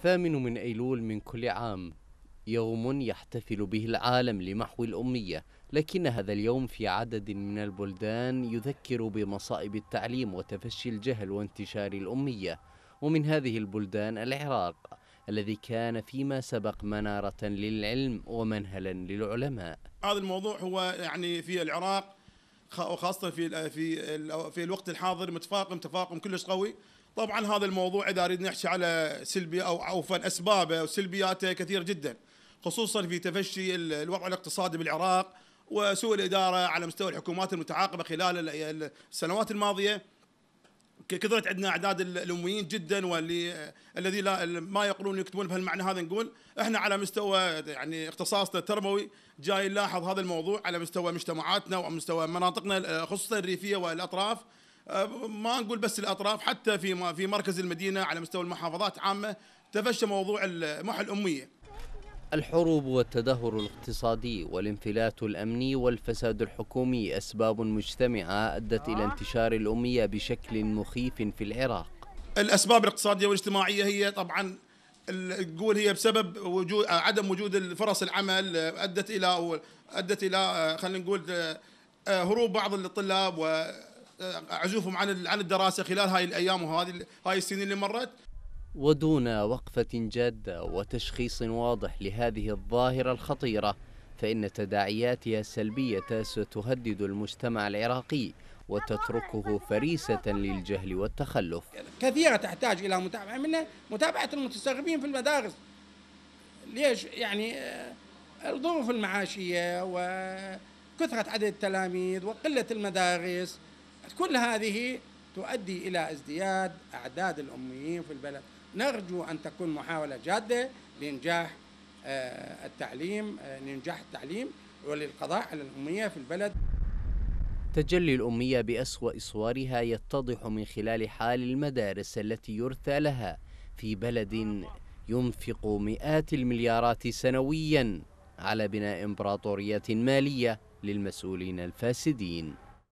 الثامن من أيلول من كل عام يوم يحتفل به العالم لمحو الأمية لكن هذا اليوم في عدد من البلدان يذكر بمصائب التعليم وتفشي الجهل وانتشار الأمية ومن هذه البلدان العراق الذي كان فيما سبق منارة للعلم ومنهلا للعلماء هذا الموضوع هو يعني في العراق وخاصه في في في الوقت الحاضر متفاقم تفاقم كلش قوي طبعا هذا الموضوع اذا اريد نحكي على سلبي او عفوا اسبابه وسلبياته كثير جدا خصوصا في تفشي الوضع الاقتصادي بالعراق وسوء الاداره على مستوى الحكومات المتعاقبه خلال السنوات الماضيه كثرت عندنا اعداد الاميين جدا واللي آه، الذي لا ما يقولون يكتبون بهالمعنى هذا نقول احنا على مستوى يعني اختصاصنا التربوي جاي نلاحظ هذا الموضوع على مستوى مجتمعاتنا ومستوى مناطقنا آه، خصوصا الريفيه والاطراف آه، ما نقول بس الاطراف حتى في في مركز المدينه على مستوى المحافظات عامه تفشى موضوع المحو الاميه الحروب والتدهور الاقتصادي والانفلات الأمني والفساد الحكومي أسباب مجتمعة أدت إلى انتشار الأمية بشكل مخيف في العراق الأسباب الاقتصادية والاجتماعية هي طبعا تقول هي بسبب وجود عدم وجود فرص العمل ادت الى ادت الى خلينا نقول هروب بعض الطلاب وعزوفهم عن عن الدراسه خلال هاي الايام وهذه هاي السنين اللي مرت ودون وقفة جادة وتشخيص واضح لهذه الظاهرة الخطيرة فإن تداعياتها السلبية ستهدد المجتمع العراقي وتتركه فريسة للجهل والتخلف كثيرة تحتاج إلى متابعة منها متابعة المتسربين في المدارس ليش يعني آه، الظروف المعاشية وكثرة عدد التلاميذ وقلة المدارس كل هذه تؤدي إلى ازدياد أعداد الأميين في البلد نرجو أن تكون محاولة جادة لإنجاح آه، التعليم آه، لإنجاح التعليم وللقضاء على الأمية في البلد تجلي الأمية بأسوأ صورها يتضح من خلال حال المدارس التي يرثى لها في بلد ينفق مئات المليارات سنويا على بناء إمبراطورية مالية للمسؤولين الفاسدين